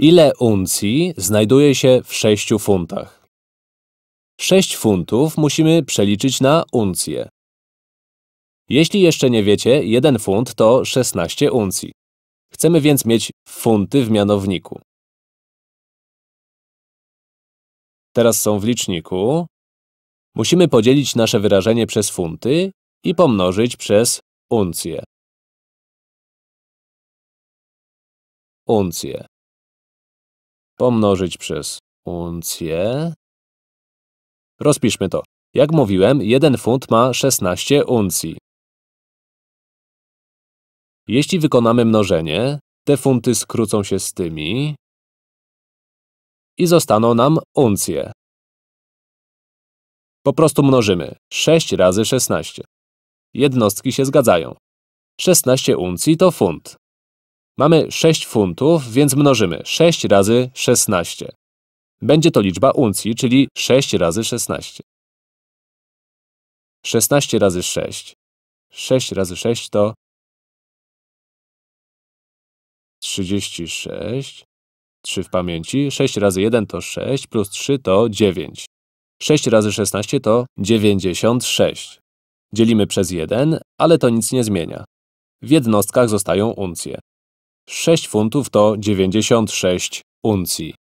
Ile uncji znajduje się w 6 funtach? 6 funtów musimy przeliczyć na uncję. Jeśli jeszcze nie wiecie, 1 funt to 16 uncji. Chcemy więc mieć funty w mianowniku. Teraz są w liczniku. Musimy podzielić nasze wyrażenie przez funty i pomnożyć przez uncję. Uncję pomnożyć przez uncję. Rozpiszmy to. Jak mówiłem, jeden funt ma 16 uncji. Jeśli wykonamy mnożenie, te funty skrócą się z tymi i zostaną nam uncje. Po prostu mnożymy. 6 razy 16. Jednostki się zgadzają. 16 uncji to funt. Mamy 6 funtów, więc mnożymy 6 razy 16. Będzie to liczba uncji, czyli 6 razy 16. 16 razy 6. 6 razy 6 to 36. 3 w pamięci. 6 razy 1 to 6, plus 3 to 9. 6 razy 16 to 96. Dzielimy przez 1, ale to nic nie zmienia. W jednostkach zostają uncje. 6 funtów to 96 uncji.